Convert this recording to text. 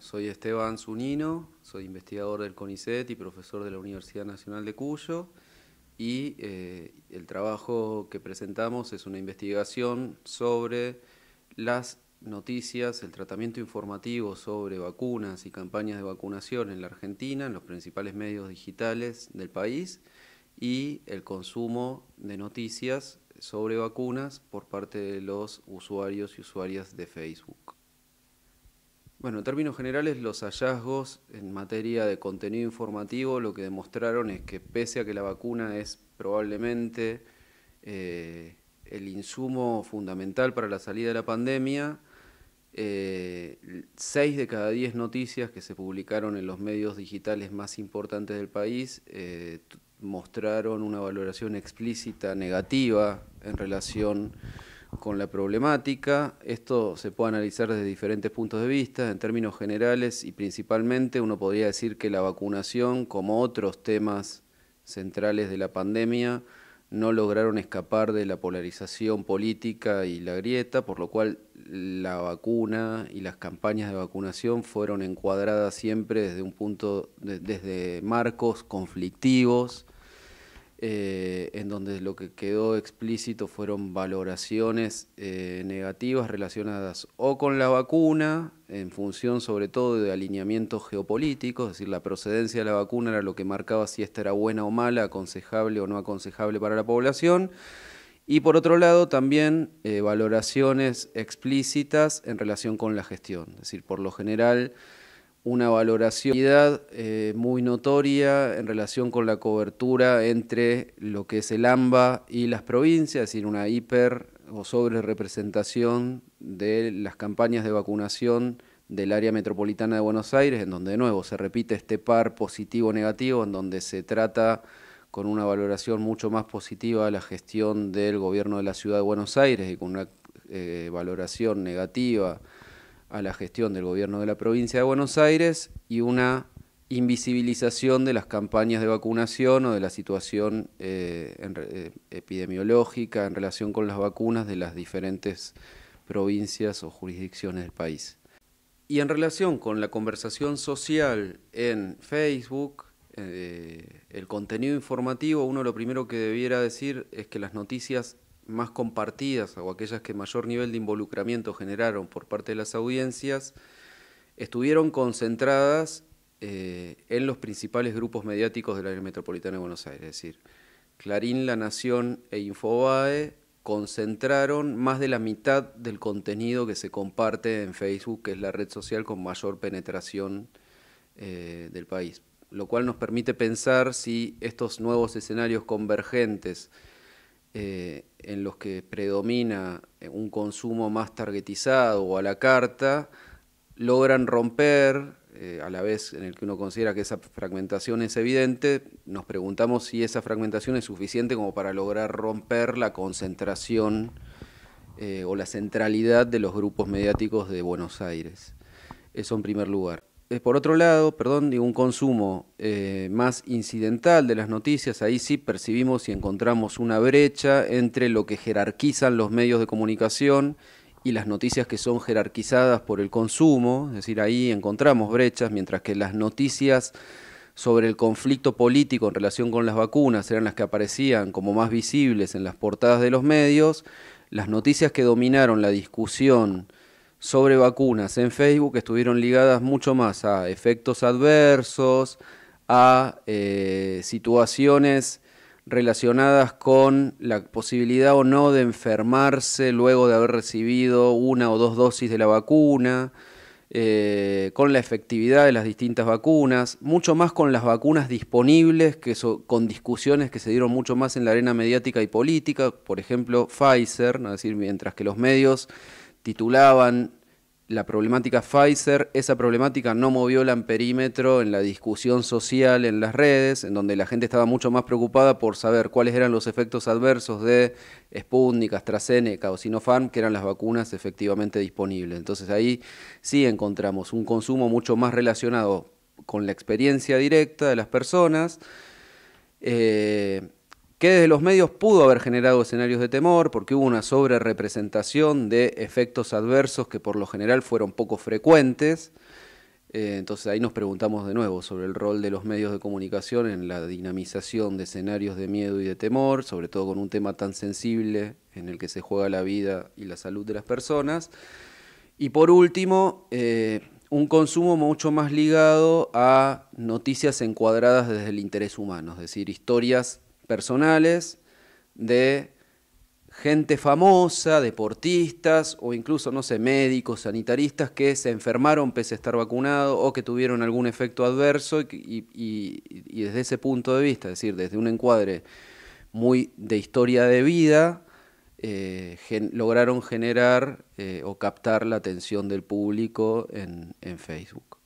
soy Esteban Zunino, soy investigador del CONICET y profesor de la Universidad Nacional de Cuyo y eh, el trabajo que presentamos es una investigación sobre las noticias, el tratamiento informativo sobre vacunas y campañas de vacunación en la Argentina, en los principales medios digitales del país y el consumo de noticias sobre vacunas por parte de los usuarios y usuarias de Facebook. Bueno, en términos generales, los hallazgos en materia de contenido informativo lo que demostraron es que pese a que la vacuna es probablemente eh, el insumo fundamental para la salida de la pandemia, eh, seis de cada diez noticias que se publicaron en los medios digitales más importantes del país eh, mostraron una valoración explícita negativa en relación con la problemática. Esto se puede analizar desde diferentes puntos de vista. En términos generales y principalmente uno podría decir que la vacunación, como otros temas centrales de la pandemia, no lograron escapar de la polarización política y la grieta, por lo cual la vacuna y las campañas de vacunación fueron encuadradas siempre desde un punto, desde marcos conflictivos, eh, en donde lo que quedó explícito fueron valoraciones eh, negativas relacionadas o con la vacuna, en función sobre todo de alineamientos geopolíticos, es decir, la procedencia de la vacuna era lo que marcaba si esta era buena o mala, aconsejable o no aconsejable para la población. Y por otro lado, también eh, valoraciones explícitas en relación con la gestión. Es decir, por lo general, una valoración eh, muy notoria en relación con la cobertura entre lo que es el AMBA y las provincias, es decir, una hiper o sobre representación de las campañas de vacunación del área metropolitana de Buenos Aires, en donde de nuevo se repite este par positivo-negativo, en donde se trata con una valoración mucho más positiva la gestión del gobierno de la ciudad de Buenos Aires y con una eh, valoración negativa a la gestión del gobierno de la provincia de Buenos Aires y una invisibilización de las campañas de vacunación o de la situación eh, eh, epidemiológica en relación con las vacunas de las diferentes provincias o jurisdicciones del país. Y en relación con la conversación social en Facebook, eh, el contenido informativo, uno lo primero que debiera decir es que las noticias más compartidas o aquellas que mayor nivel de involucramiento generaron por parte de las audiencias, estuvieron concentradas eh, en los principales grupos mediáticos del área metropolitana de Buenos Aires, es decir, Clarín, La Nación e Infobae concentraron más de la mitad del contenido que se comparte en Facebook, que es la red social con mayor penetración eh, del país, lo cual nos permite pensar si estos nuevos escenarios convergentes eh, en los que predomina eh, un consumo más targetizado o a la carta, logran romper, eh, a la vez en el que uno considera que esa fragmentación es evidente, nos preguntamos si esa fragmentación es suficiente como para lograr romper la concentración o la centralidad de los grupos mediáticos de Buenos Aires. Eso en primer lugar. Eh, por otro lado, perdón, digo, un consumo eh, más incidental de las noticias, ahí sí percibimos y encontramos una brecha entre lo que jerarquizan los medios de comunicación y las noticias que son jerarquizadas por el consumo, es decir, ahí encontramos brechas, mientras que las noticias sobre el conflicto político en relación con las vacunas eran las que aparecían como más visibles en las portadas de los medios, las noticias que dominaron la discusión sobre vacunas en Facebook estuvieron ligadas mucho más a efectos adversos, a eh, situaciones relacionadas con la posibilidad o no de enfermarse luego de haber recibido una o dos dosis de la vacuna, eh, con la efectividad de las distintas vacunas, mucho más con las vacunas disponibles, que con discusiones que se dieron mucho más en la arena mediática y política, por ejemplo Pfizer, ¿no? decir, mientras que los medios titulaban la problemática Pfizer, esa problemática no movió el amperímetro en la discusión social en las redes, en donde la gente estaba mucho más preocupada por saber cuáles eran los efectos adversos de Sputnik, AstraZeneca o Sinopharm, que eran las vacunas efectivamente disponibles. Entonces ahí sí encontramos un consumo mucho más relacionado con la experiencia directa de las personas. Eh, que desde los medios pudo haber generado escenarios de temor porque hubo una representación de efectos adversos que por lo general fueron poco frecuentes. Eh, entonces ahí nos preguntamos de nuevo sobre el rol de los medios de comunicación en la dinamización de escenarios de miedo y de temor, sobre todo con un tema tan sensible en el que se juega la vida y la salud de las personas. Y por último, eh, un consumo mucho más ligado a noticias encuadradas desde el interés humano, es decir, historias personales de gente famosa, deportistas o incluso, no sé, médicos, sanitaristas que se enfermaron pese a estar vacunados o que tuvieron algún efecto adverso y, desde ese punto de vista, es decir, desde un encuadre muy de historia de vida, eh, lograron generar eh, o captar la atención del público en Facebook.